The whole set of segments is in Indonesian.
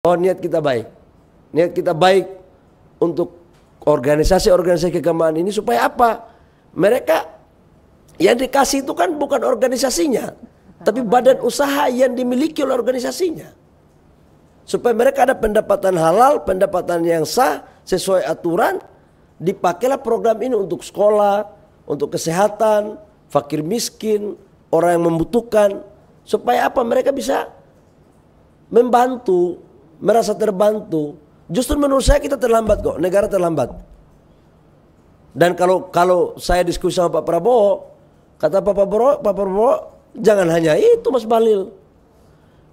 Oh niat kita baik. Niat kita baik untuk organisasi-organisasi keagamaan ini supaya apa? Mereka yang dikasih itu kan bukan organisasinya, tapi badan usaha yang dimiliki oleh organisasinya. Supaya mereka ada pendapatan halal, pendapatan yang sah, sesuai aturan, dipakailah program ini untuk sekolah, untuk kesehatan, fakir miskin, orang yang membutuhkan, supaya apa mereka bisa membantu merasa terbantu. Justru menurut saya kita terlambat kok, negara terlambat. Dan kalau kalau saya diskusi sama Pak Prabowo, kata Pak Prabowo, Pak Prabowo jangan hanya itu Mas Balil.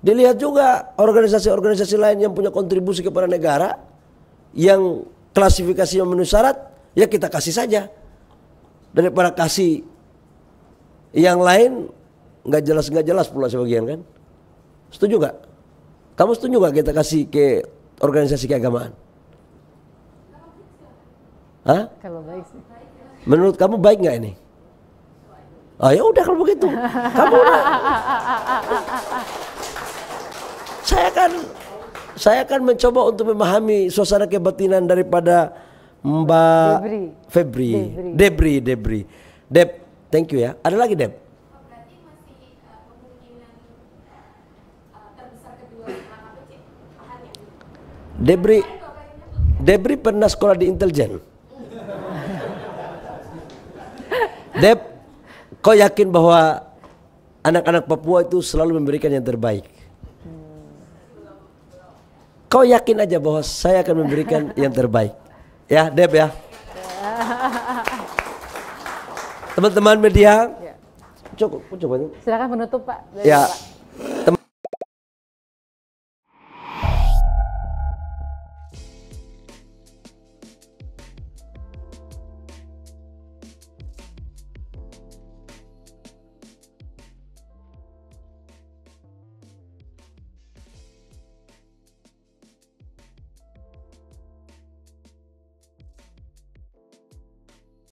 Dilihat juga organisasi-organisasi lain yang punya kontribusi kepada negara yang klasifikasi yang memenuhi syarat, ya kita kasih saja. Daripada kasih yang lain nggak jelas nggak jelas pula sebagian kan. Setuju nggak? Kamu setuju gak kita kasih ke organisasi keagamaan? Hah? Kalau baik sih. Menurut kamu baik nggak ini? Ah ya udah kalau begitu. Kamu udah. saya kan saya akan mencoba untuk memahami suasana kebatinan daripada Mbak Febri. Febri. Debri. Debri, Debri. Deb, thank you ya. Ada lagi Deb? Debri Debri pernah sekolah di intelijen. Deb, kau yakin bahwa anak-anak Papua itu selalu memberikan yang terbaik? Kau yakin aja bahwa saya akan memberikan yang terbaik. Ya, Deb ya. Teman-teman media, ya. cukup, cukup. Silakan penutup Pak. Ya. Dari ya. Pak.